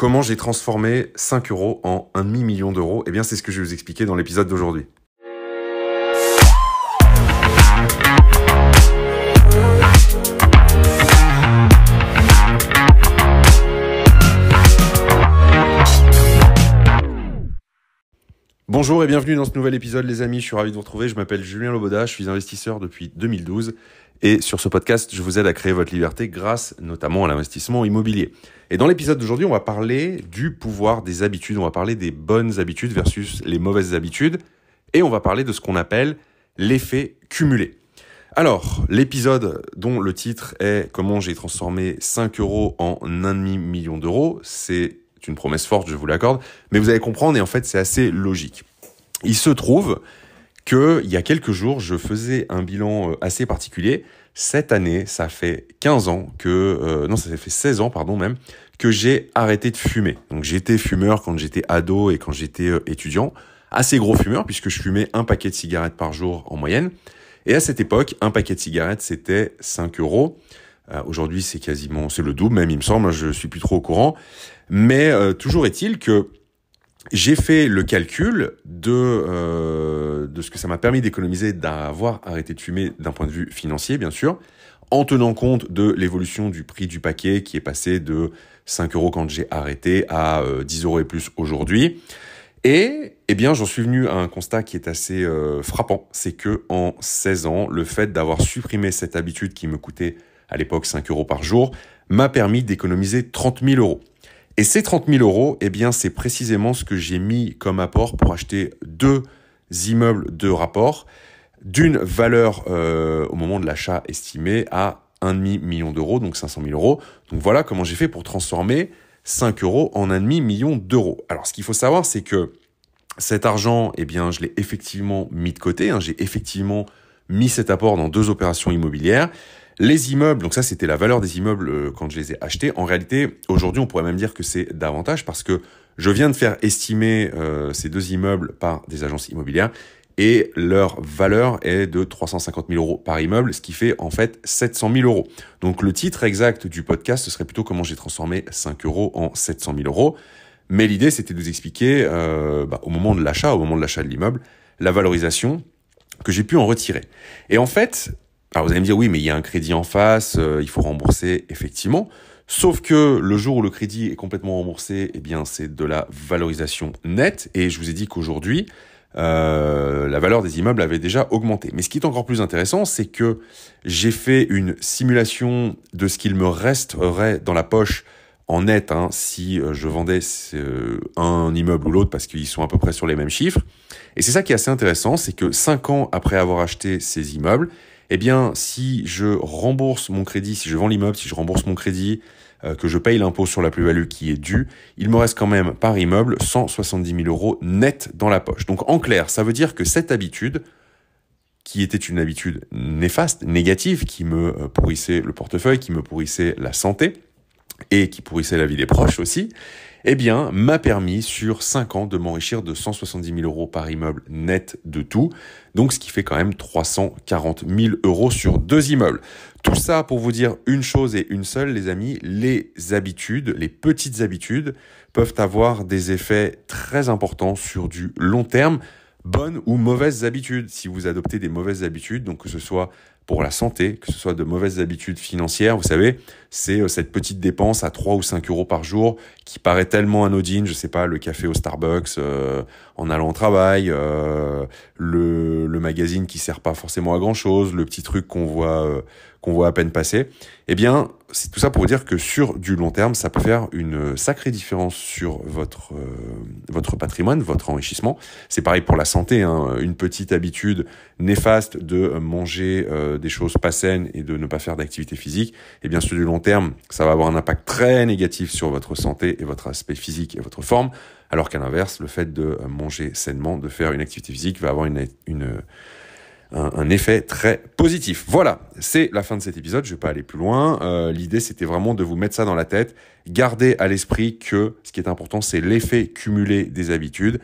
Comment j'ai transformé 5 euros en un demi-million d'euros Eh bien, c'est ce que je vais vous expliquer dans l'épisode d'aujourd'hui. Bonjour et bienvenue dans ce nouvel épisode les amis, je suis ravi de vous retrouver, je m'appelle Julien Loboda, je suis investisseur depuis 2012 et sur ce podcast je vous aide à créer votre liberté grâce notamment à l'investissement immobilier. Et dans l'épisode d'aujourd'hui on va parler du pouvoir des habitudes, on va parler des bonnes habitudes versus les mauvaises habitudes et on va parler de ce qu'on appelle l'effet cumulé. Alors, l'épisode dont le titre est Comment j'ai transformé 5 euros en demi million d'euros, c'est c'est une promesse forte, je vous l'accorde, mais vous allez comprendre et en fait c'est assez logique. Il se trouve qu'il y a quelques jours, je faisais un bilan euh, assez particulier. Cette année, ça fait 15 ans que euh, non, ça fait 16 ans pardon même que j'ai arrêté de fumer. Donc j'étais fumeur quand j'étais ado et quand j'étais euh, étudiant, assez gros fumeur puisque je fumais un paquet de cigarettes par jour en moyenne. Et à cette époque, un paquet de cigarettes c'était 5 euros. Euh, aujourd'hui, c'est quasiment, c'est le double même, il me semble. Hein, je suis plus trop au courant. Mais euh, toujours est-il que j'ai fait le calcul de euh, de ce que ça m'a permis d'économiser d'avoir arrêté de fumer d'un point de vue financier, bien sûr, en tenant compte de l'évolution du prix du paquet qui est passé de 5 euros quand j'ai arrêté à 10 euros et plus aujourd'hui. Et eh bien, j'en suis venu à un constat qui est assez frappant, c'est que en 16 ans, le fait d'avoir supprimé cette habitude qui me coûtait à l'époque 5 euros par jour, m'a permis d'économiser 30 000 euros. Et ces 30 000 euros, eh bien, c'est précisément ce que j'ai mis comme apport pour acheter deux immeubles de rapport d'une valeur euh, au moment de l'achat estimée à 1,5 million d'euros, donc 500 000 euros. Donc voilà comment j'ai fait pour transformer 5 euros en 1,5 million d'euros. Alors ce qu'il faut savoir, c'est que cet argent, eh bien, je l'ai effectivement mis de côté, hein. j'ai effectivement mis cet apport dans deux opérations immobilières. Les immeubles, donc ça c'était la valeur des immeubles euh, quand je les ai achetés. En réalité, aujourd'hui on pourrait même dire que c'est davantage parce que je viens de faire estimer euh, ces deux immeubles par des agences immobilières et leur valeur est de 350 000 euros par immeuble, ce qui fait en fait 700 000 euros. Donc le titre exact du podcast, ce serait plutôt comment j'ai transformé 5 euros en 700 000 euros. Mais l'idée, c'était de vous expliquer, euh, bah, au moment de l'achat, au moment de l'achat de l'immeuble, la valorisation que j'ai pu en retirer. Et en fait, alors vous allez me dire, oui, mais il y a un crédit en face, euh, il faut rembourser, effectivement. Sauf que le jour où le crédit est complètement remboursé, eh bien c'est de la valorisation nette. Et je vous ai dit qu'aujourd'hui, euh, la valeur des immeubles avait déjà augmenté. Mais ce qui est encore plus intéressant, c'est que j'ai fait une simulation de ce qu'il me resterait dans la poche en net hein, si euh, je vendais un immeuble ou l'autre parce qu'ils sont à peu près sur les mêmes chiffres. Et c'est ça qui est assez intéressant, c'est que 5 ans après avoir acheté ces immeubles, eh bien, si je rembourse mon crédit, si je vends l'immeuble, si je rembourse mon crédit, euh, que je paye l'impôt sur la plus-value qui est due, il me reste quand même par immeuble 170 000 euros net dans la poche. Donc en clair, ça veut dire que cette habitude, qui était une habitude néfaste, négative, qui me euh, pourrissait le portefeuille, qui me pourrissait la santé, et qui pourrissait la vie des proches aussi, eh bien, m'a permis sur 5 ans de m'enrichir de 170 000 euros par immeuble net de tout. Donc, ce qui fait quand même 340 000 euros sur deux immeubles. Tout ça pour vous dire une chose et une seule, les amis, les habitudes, les petites habitudes peuvent avoir des effets très importants sur du long terme bonnes ou mauvaises habitudes. Si vous adoptez des mauvaises habitudes, donc que ce soit pour la santé, que ce soit de mauvaises habitudes financières. Vous savez, c'est euh, cette petite dépense à 3 ou 5 euros par jour qui paraît tellement anodine, je sais pas, le café au Starbucks euh, en allant au travail, euh, le, magazine qui sert pas forcément à grand chose, le petit truc qu'on voit, qu'on voit à peine passer. Eh bien, c'est tout ça pour vous dire que sur du long terme, ça peut faire une sacrée différence sur votre, votre patrimoine, votre enrichissement. C'est pareil pour la santé, hein. une petite habitude néfaste de manger euh, des choses pas saines et de ne pas faire d'activité physique, et eh bien sûr du long terme, ça va avoir un impact très négatif sur votre santé et votre aspect physique et votre forme, alors qu'à l'inverse, le fait de euh, manger sainement, de faire une activité physique, va avoir un, effet très positif. Voilà, c'est la fin de cet épisode, je ne vais pas aller plus loin. Euh, l'idée c'était vraiment de vous mettre ça dans la tête, garder à l'esprit que ce qui est important c'est l'effet cumulé des habitudes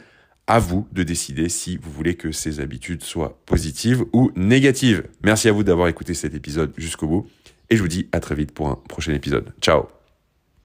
à vous de décider si vous voulez que ces habitudes soient positives ou négatives. Merci à vous d'avoir écouté cet épisode jusqu'au bout et je vous dis à très vite pour un prochain épisode. Ciao